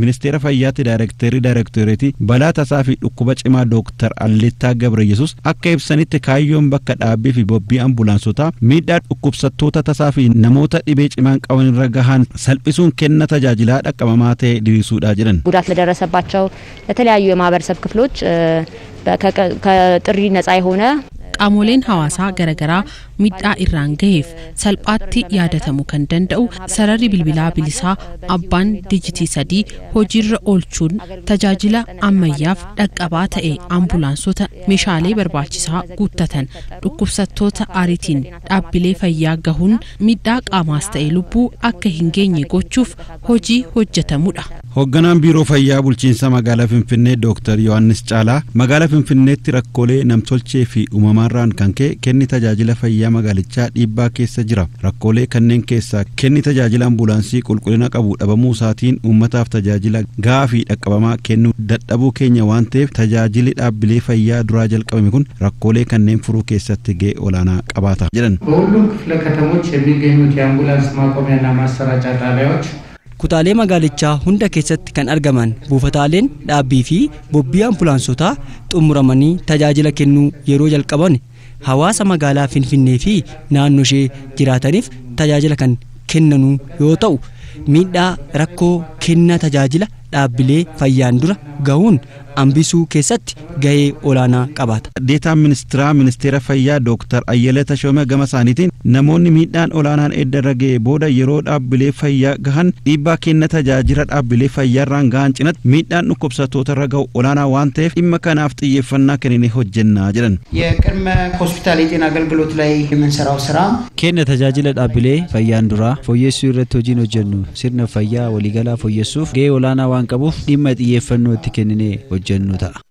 ministeera fayyaatti daayirekteerri daayirekteeriitii balaa tasaa fi dhukkuba cimaa dooktar Alleettaa Gabreyesus akka ibsanitti kaayyoon bakka dhaabbii fi bobbii ambulaansotaa miidhaa dhukkubsattoota tasaa fi namoota dhibee cimaan qaban irra gahan salphisuun kenna tajaajilaa dhaqqabamaa ta'e dirisuudha jedhan። ጉዳት ለደረሰባቸው ለተለያዩ የማህበረሰብ ክፍሎች ከጥሪ ነጻ የሆነ qaamoleen hawaasaa garaagaraa miidhaa irraan gaheef salphaatti yaadatamu kan danda'u sararri bilbilaa bilisaa abbaan diijitii sadii hojiirra oolchuun tajaajila ammayyaaf dhaqqabaa ta'e ambulaansota meeshaalee barbaachisaa guuttatan dhukkubsattoota ariitiin dhaabbilee fayyaa gahuun miidhaa qaamaas ta'e lubbuu akka hin geenye gochuuf hojii hojjetamudha. Hoogganaan biiroo fayyaa bulchiinsa magaalaa Finfinnee Dooktar Yohaannis Caalaa magaalaa Finfinneetti rakkoolee namtolchee fi Ammaarraan kan ka'e kenni tajaajila fayyaa magaalichaa dhiibbaa keessa jira rakkoolee kanneen keessaa kenni tajaajila ambulaansii qulqullina qabu dhabamuu isaatiin uummataaf tajaajila gahaa fi dhaqqabamaa kennuu dadhabuu keenya waan ta'eef tajaajili dhaabbilee fayyaa duraa jalqabame kun rakkoolee kanneen furuu keessatti gahe olaanaa qabaata jedhan በሁሉም ክፍለ ከተሞች የሚገኙት የአምቡላንስ kutaalee magaalichaa hunda keessatti kan argaman buufataaleen dhaabbii fi bobbii ambulaansotaa xumuramanii tajaajila kennuu yeroo jalqaban hawaasa magaalaa finfinnee fi naannoo ishee jiraataniif tajaajila kan kennanuu yoo ta'u miidhaa rakkoo kennaa tajaajila dhaabbilee fayyaan dura ga'uun hambisuu keessatti ga'ee olaanaa qabaata. Deetaa ministeeraa ministeera fayyaa Dooktar Ayyalee Tashoomee gama isaaniitiin namoonni miidhaan olaanaan edda irra ga'ee booda yeroo dhaabbilee fayyaa gahan dhiibbaa kenna tajaajila dhaabbilee fayyaa irraan gahan cinatti miidhaan dhukkubsattoota irra ga'u olaanaa waan ta'eef dhimma kanaaf xiyyeeffannaa kennine hojjennaa jedhan. hospitaalii የቅድመ ሆስፒታል himan አገልግሎት ላይ Kenna tajaajila dhaabbilee fayyaan duraa fooyyessuu irratti hojiin hojjennu sirna fayyaa waliigalaa fooyyessuuf ga'ee olaanaa waan qabuuf dhimma xiyyeeffannoo irratti kennine hojjennu ta'a.